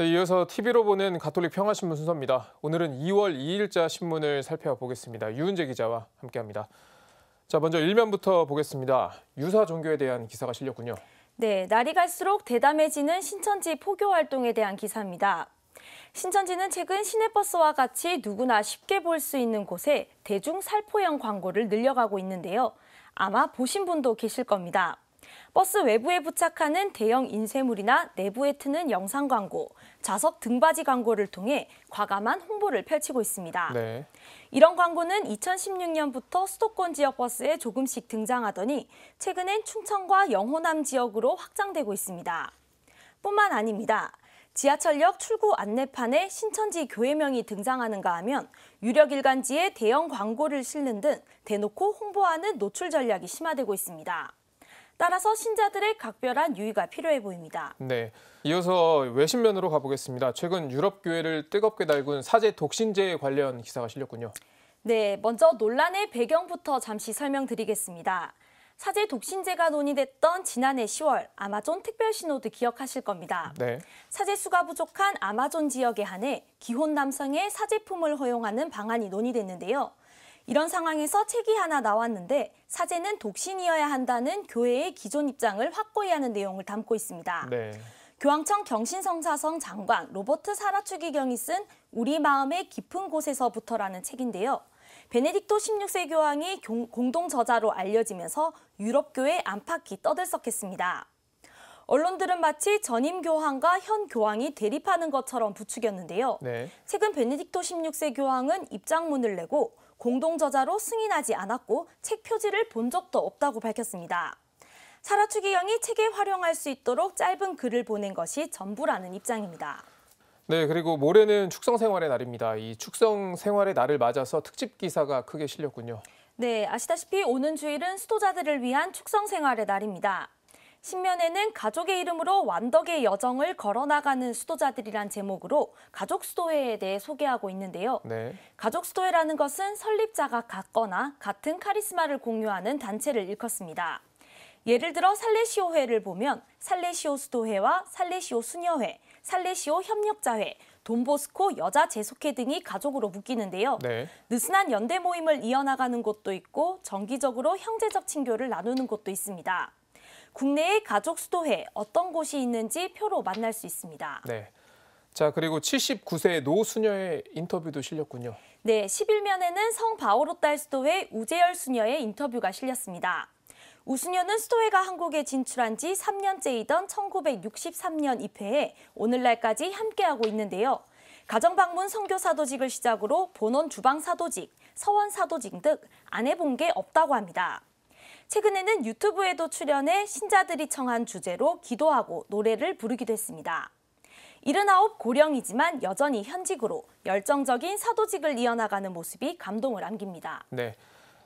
네, 이어서 TV로 보는 가톨릭 평화신문 순서입니다. 오늘은 2월 2일자 신문을 살펴보겠습니다. 유은재 기자와 함께합니다. 자, 먼저 1면부터 보겠습니다. 유사 종교에 대한 기사가 실렸군요. 네, 날이 갈수록 대담해지는 신천지 포교 활동에 대한 기사입니다. 신천지는 최근 시내버스와 같이 누구나 쉽게 볼 수 있는 곳에 대중 살포형 광고를 늘려가고 있는데요. 아마 보신 분도 계실 겁니다. 버스 외부에 부착하는 대형 인쇄물이나 내부에 트는 영상 광고, 좌석 등받이 광고를 통해 과감한 홍보를 펼치고 있습니다. 네. 이런 광고는 2016년부터 수도권 지역 버스에 조금씩 등장하더니 최근엔 충청과 영호남 지역으로 확장되고 있습니다. 뿐만 아닙니다. 지하철역 출구 안내판에 신천지 교회명이 등장하는가 하면 유력 일간지에 대형 광고를 실는 등 대놓고 홍보하는 노출 전략이 심화되고 있습니다. 따라서 신자들의 각별한 유의가 필요해 보입니다. 네, 이어서 외신면으로 가보겠습니다. 최근 유럽 교회를 뜨겁게 달군 사제 독신제 관련 기사가 실렸군요. 네, 먼저 논란의 배경부터 잠시 설명드리겠습니다. 사제 독신제가 논의됐던 지난해 10월 아마존 특별 신호도 기억하실 겁니다. 네. 사제 수가 부족한 아마존 지역에 한해 기혼 남성의 사제품을 허용하는 방안이 논의됐는데요. 이런 상황에서 책이 하나 나왔는데 사제는 독신이어야 한다는 교회의 기존 입장을 확고히 하는 내용을 담고 있습니다. 네. 교황청 경신성사성 장관 로버트 사라추기경이 쓴 우리 마음의 깊은 곳에서부터라는 책인데요. 베네딕토 16세 교황이 공동 저자로 알려지면서 유럽교회 안팎이 떠들썩했습니다. 언론들은 마치 전임 교황과 현 교황이 대립하는 것처럼 부추겼는데요. 네. 최근 베네딕토 16세 교황은 입장문을 내고 공동 저자로 승인하지 않았고 책 표지를 본 적도 없다고 밝혔습니다. 사라 추기경이 책에 활용할 수 있도록 짧은 글을 보낸 것이 전부라는 입장입니다. 네, 그리고 모레는 축성 생활의 날입니다. 이 축성 생활의 날을 맞아서 특집 기사가 크게 실렸군요. 네, 아시다시피 오는 주일은 수도자들을 위한 축성 생활의 날입니다. 신면에는 가족의 이름으로 완덕의 여정을 걸어나가는 수도자들이란 제목으로 가족 수도회에 대해 소개하고 있는데요. 네. 가족 수도회라는 것은 설립자가 같거나 같은 카리스마를 공유하는 단체를 일컫습니다. 예를 들어 살레시오회를 보면 살레시오 수도회와 살레시오 수녀회, 살레시오 협력자회, 돈보스코 여자 재속회 등이 가족으로 묶이는데요. 네. 느슨한 연대 모임을 이어나가는 곳도 있고 정기적으로 형제적 친교를 나누는 곳도 있습니다. 국내의 가족 수도회 어떤 곳이 있는지 표로 만날 수 있습니다. 네. 자, 그리고 79세 노수녀의 인터뷰도 실렸군요. 네, 11면에는 성 바오로 딸 수도회 우재열 수녀의 인터뷰가 실렸습니다. 우수녀는 수도회가 한국에 진출한 지 3년째이던 1963년 입회에 오늘날까지 함께하고 있는데요. 가정방문 선교사도직을 시작으로 본원 주방사도직, 서원사도직 등 안 해본 게 없다고 합니다. 최근에는 유튜브에도 출연해 신자들이 청한 주제로 기도하고 노래를 부르기도 했습니다. 79 고령이지만 여전히 현직으로 열정적인 사도직을 이어나가는 모습이 감동을 안깁니다. 네.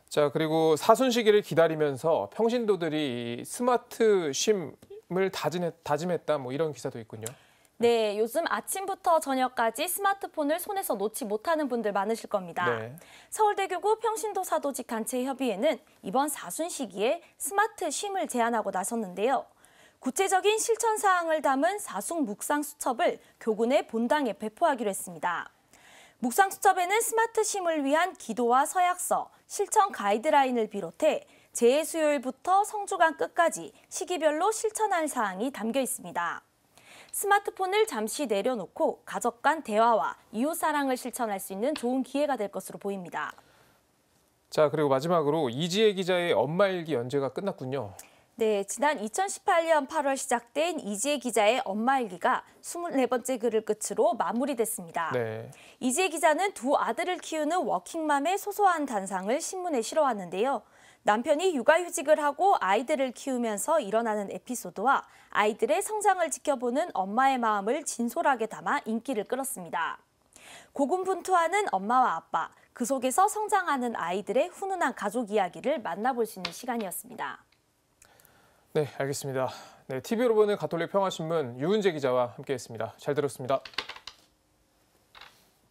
자, 그리고 사순시기를 기다리면서 평신도들이 스마트 쉼을 다짐했다 뭐 이런 기사도 있군요. 네, 요즘 아침부터 저녁까지 스마트폰을 손에서 놓지 못하는 분들 많으실 겁니다. 네. 서울대교구 평신도 사도직 단체 협의회는 이번 사순 시기에 스마트 쉼을 제안하고 나섰는데요. 구체적인 실천 사항을 담은 사숙 묵상 수첩을 교군의 본당에 배포하기로 했습니다. 묵상 수첩에는 스마트 쉼을 위한 기도와 서약서, 실천 가이드라인을 비롯해 재해 수요일부터 성주간 끝까지 시기별로 실천할 사항이 담겨 있습니다. 스마트폰을 잠시 내려놓고 가족 간 대화와 이웃사랑을 실천할 수 있는 좋은 기회가 될 것으로 보입니다. 자, 그리고 마지막으로 이지혜 기자의 엄마 일기 연재가 끝났군요. 네, 지난 2018년 8월 시작된 이지혜 기자의 엄마 일기가 24번째 글을 끝으로 마무리됐습니다. 네. 이지혜 기자는 두 아들을 키우는 워킹맘의 소소한 단상을 신문에 실어왔는데요. 남편이 육아휴직을 하고 아이들을 키우면서 일어나는 에피소드와 아이들의 성장을 지켜보는 엄마의 마음을 진솔하게 담아 인기를 끌었습니다. 고군분투하는 엄마와 아빠, 그 속에서 성장하는 아이들의 훈훈한 가족 이야기를 만나볼 수 있는 시간이었습니다. 네, 알겠습니다. 네, TV로 보는 가톨릭 평화신문 유은재 기자와 함께했습니다. 잘 들었습니다.